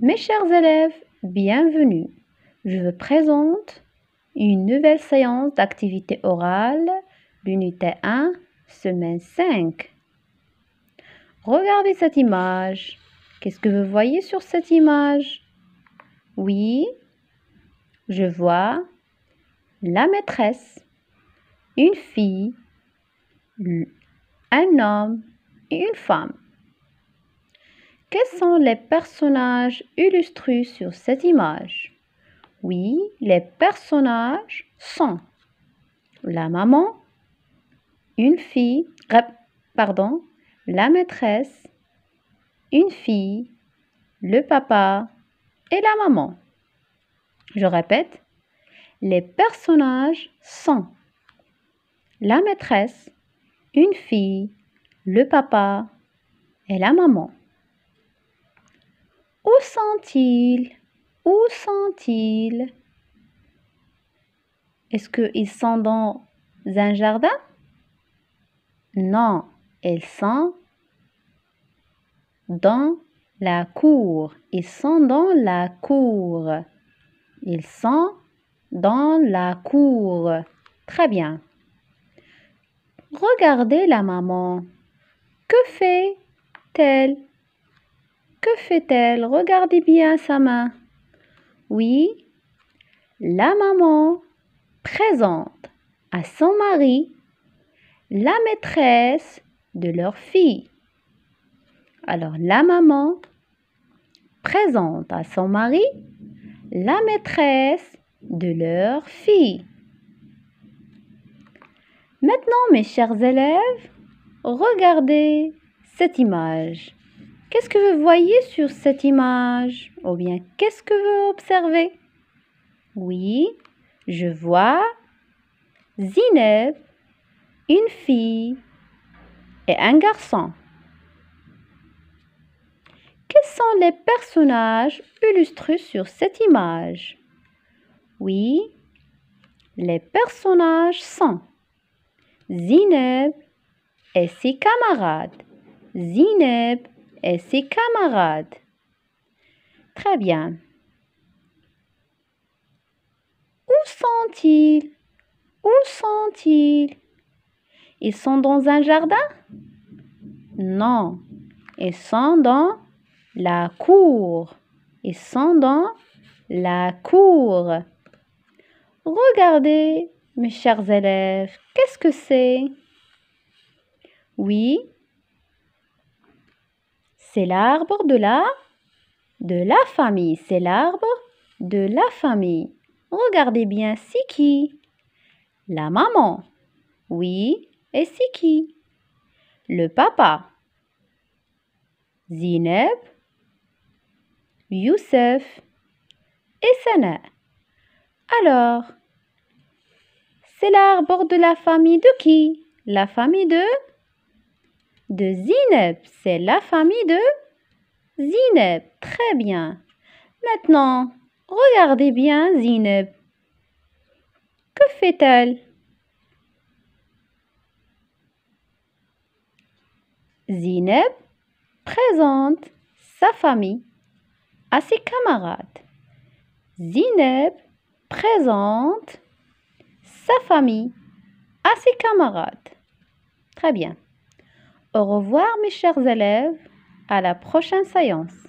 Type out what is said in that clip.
Mes chers élèves, bienvenue. Je vous présente une nouvelle séance d'activité orale, l'unité 1, semaine 5. Regardez cette image. Qu'est-ce que vous voyez sur cette image Oui, je vois la maîtresse, une fille, un homme et une femme. Quels sont les personnages illustrés sur cette image Oui, les personnages sont la maman, une fille, pardon, la maîtresse, une fille, le papa et la maman. Je répète, les personnages sont la maîtresse, une fille, le papa et la maman sont-ils Où sont-ils Est-ce qu'ils sont dans un jardin Non, ils sont dans la cour. Ils sont dans la cour. Ils sont dans la cour. Très bien. Regardez la maman. Que fait-elle que fait-elle Regardez bien sa main. Oui, la maman présente à son mari la maîtresse de leur fille. Alors la maman présente à son mari la maîtresse de leur fille. Maintenant, mes chers élèves, regardez cette image. Qu'est-ce que vous voyez sur cette image Ou bien, qu'est-ce que vous observez Oui, je vois Zineb, une fille et un garçon. Quels sont les personnages illustrés sur cette image Oui, les personnages sont Zineb et ses camarades. Zineb et ses camarades. Très bien. Où sont-ils Où sont-ils Ils sont dans un jardin Non. Ils sont dans la cour. Ils sont dans la cour. Regardez, mes chers élèves, qu'est-ce que c'est Oui, c'est l'arbre de la de la famille. C'est l'arbre de la famille. Regardez bien, c'est qui La maman. Oui, et c'est qui Le papa. Zineb, Youssef et Sana. Alors, c'est l'arbre de la famille de qui La famille de de Zineb. C'est la famille de Zineb. Très bien. Maintenant, regardez bien Zineb. Que fait-elle Zineb présente sa famille à ses camarades. Zineb présente sa famille à ses camarades. Très bien. Au revoir mes chers élèves, à la prochaine séance.